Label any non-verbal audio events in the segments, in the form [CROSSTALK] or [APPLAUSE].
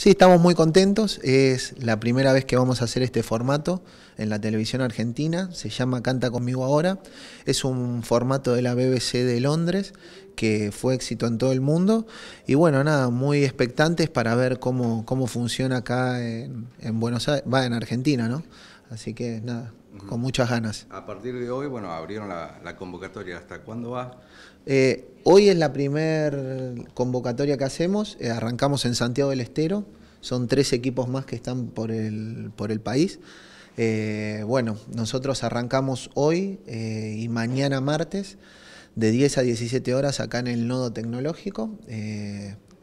Sí, estamos muy contentos. Es la primera vez que vamos a hacer este formato en la televisión argentina. Se llama Canta conmigo ahora. Es un formato de la BBC de Londres que fue éxito en todo el mundo. Y bueno, nada, muy expectantes para ver cómo, cómo funciona acá en, en Buenos Aires, va en Argentina, ¿no? Así que nada, con muchas ganas. A partir de hoy, bueno, abrieron la, convocatoria. ¿Hasta cuándo va? Eh, hoy es la primer convocatoria que hacemos. Eh, arrancamos en Santiago del Estero. Son tres equipos más que están por el, por el país. Eh, bueno, nosotros arrancamos hoy y mañana martes de 10 a 17 horas acá en el nodo tecnológico,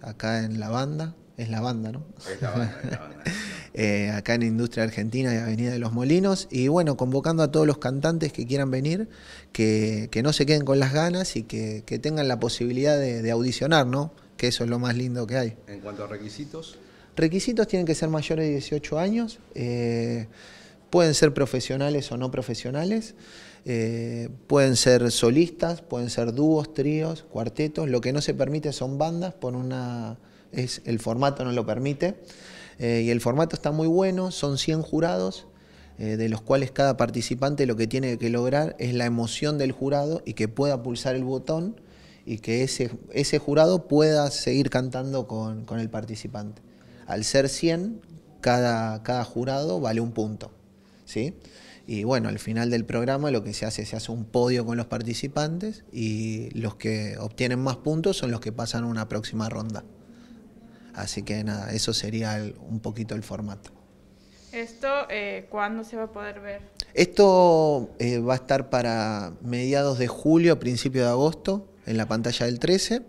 acá en la banda. Es la banda, ¿no? Es la banda, es la banda. [LAUGHS] Eh, acá en Industria Argentina y Avenida de los Molinos. Y bueno, convocando a todos los cantantes que quieran venir, que, no se queden con las ganas y que, tengan la posibilidad de, audicionar, ¿no? Que eso es lo más lindo que hay. En cuanto a requisitos. Requisitos tienen que ser mayores de 18 años, eh, pueden ser profesionales o no profesionales. Eh, pueden ser solistas, pueden ser dúos, tríos, cuartetos. Lo que no se permite son bandas, por una es el formato no lo permite. Eh, y el formato está muy bueno, son 100 jurados, eh, de los cuales cada participante lo que tiene que lograr es la emoción del jurado y que pueda pulsar el botón y que ese, jurado pueda seguir cantando con, el participante. Al ser 100, cada, jurado vale un punto. ¿sí? Y bueno, al final del programa lo que se hace, se hace un podio con los participantes y los que obtienen más puntos son los que pasan a una próxima ronda. Así que nada, eso sería un poquito el formato. ¿Esto eh, cuándo se va a poder ver? Esto eh, va a estar para mediados de julio, principio de agosto, en la pantalla del 13.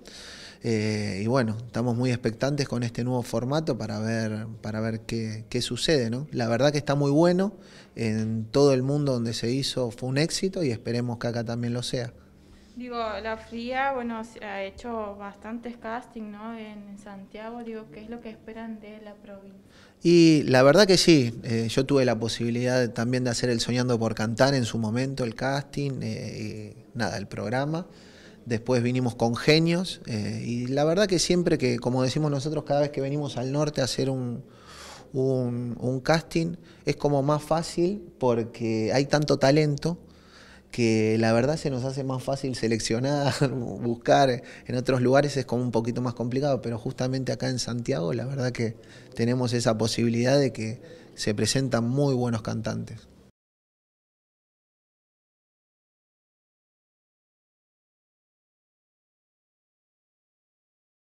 Eh, y bueno, estamos muy expectantes con este nuevo formato para ver, para ver qué, qué, sucede. ¿no? La verdad que está muy bueno. En todo el mundo donde se hizo fue un éxito y esperemos que acá también lo sea. Digo, la Fría, bueno, ha hecho bastantes castings, ¿no? En Santiago, digo, ¿qué es lo que esperan de la provincia? Y la verdad que sí, eh, yo tuve la posibilidad también de hacer el Soñando por Cantar en su momento, el casting, eh, nada, el programa. Después vinimos con genios eh, y la verdad que siempre que, como decimos nosotros, cada vez que venimos al norte a hacer un casting, es como más fácil porque hay tanto talento que la verdad se nos hace más fácil seleccionar, [LAUGHS] buscar en otros lugares es como un poquito más complicado, pero justamente acá en Santiago la verdad que tenemos esa posibilidad de que se presentan muy buenos cantantes.